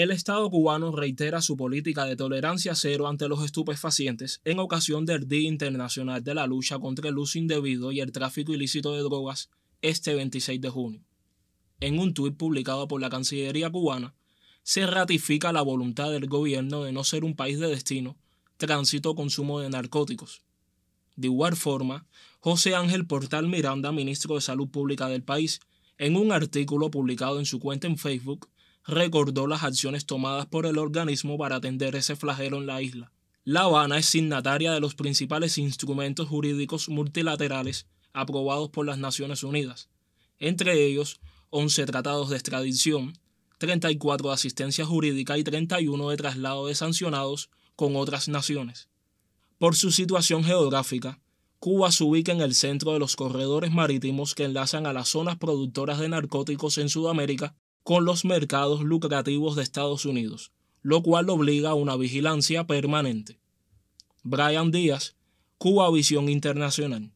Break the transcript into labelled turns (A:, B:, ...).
A: El Estado cubano reitera su política de tolerancia cero ante los estupefacientes en ocasión del Día Internacional de la Lucha contra el Uso Indebido y el Tráfico Ilícito de Drogas este 26 de junio. En un tuit publicado por la Cancillería cubana, se ratifica la voluntad del gobierno de no ser un país de destino, tránsito o consumo de narcóticos. De igual forma, José Ángel Portal Miranda, ministro de Salud Pública del país, en un artículo publicado en su cuenta en Facebook, recordó las acciones tomadas por el organismo para atender ese flagelo en la isla. La Habana es signataria de los principales instrumentos jurídicos multilaterales aprobados por las Naciones Unidas, entre ellos 11 tratados de extradición, 34 de asistencia jurídica y 31 de traslado de sancionados con otras naciones. Por su situación geográfica, Cuba se ubica en el centro de los corredores marítimos que enlazan a las zonas productoras de narcóticos en Sudamérica con los mercados lucrativos de Estados Unidos, lo cual obliga a una vigilancia permanente. Brian Díaz, Cuba Visión Internacional.